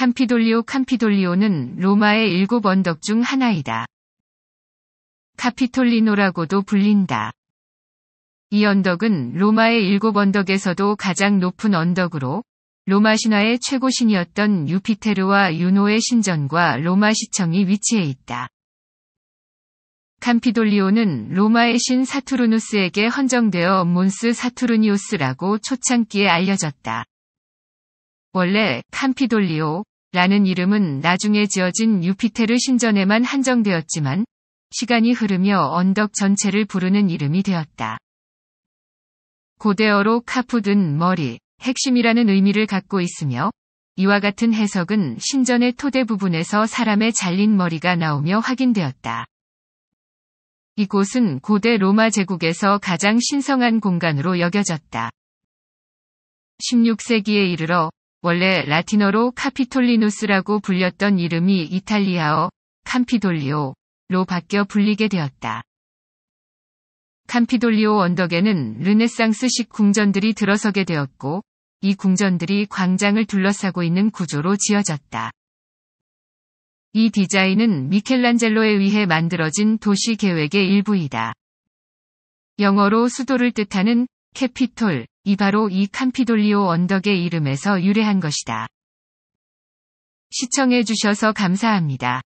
캄피돌리오 캄피돌리오는 로마의 일곱 언덕 중 하나이다. 카피톨리노라고도 불린다. 이 언덕은 로마의 일곱 언덕에서도 가장 높은 언덕으로 로마 신화의 최고 신이었던 유피테르와 유노의 신전과 로마 시청이 위치해 있다. 캄피돌리오는 로마의 신 사투르누스에게 헌정되어 몬스 사투르니우스라고 초창기에 알려졌다. 원래 캄피돌리오, 라는 이름은 나중에 지어진 유피테르 신전에만 한정되었지만 시간이 흐르며 언덕 전체를 부르는 이름이 되었다. 고대어로 카푸든 머리, 핵심이라는 의미를 갖고 있으며 이와 같은 해석은 신전의 토대 부분에서 사람의 잘린 머리가 나오며 확인되었다. 이곳은 고대 로마 제국에서 가장 신성한 공간으로 여겨졌다. 16세기에 이르러 원래 라틴어로 카피톨리누스라고 불렸던 이름이 이탈리아어 캄피돌리오로 바뀌어 불리게 되었다. 캄피돌리오 언덕에는 르네상스식 궁전들이 들어서게 되었고 이 궁전들이 광장을 둘러싸고 있는 구조로 지어졌다. 이 디자인은 미켈란젤로에 의해 만들어진 도시 계획의 일부이다. 영어로 수도를 뜻하는 캐피톨, 이 바로 이 캄피돌리오 언덕의 이름에서 유래한 것이다. 시청해주셔서 감사합니다.